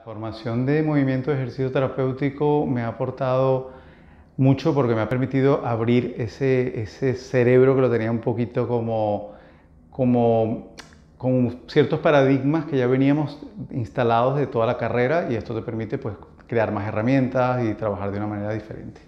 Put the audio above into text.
La formación de movimiento de ejercicio terapéutico me ha aportado mucho porque me ha permitido abrir ese, cerebro que lo tenía un poquito como, con ciertos paradigmas que ya veníamos instalados de toda la carrera y esto te permite pues, crear más herramientas y trabajar de una manera diferente.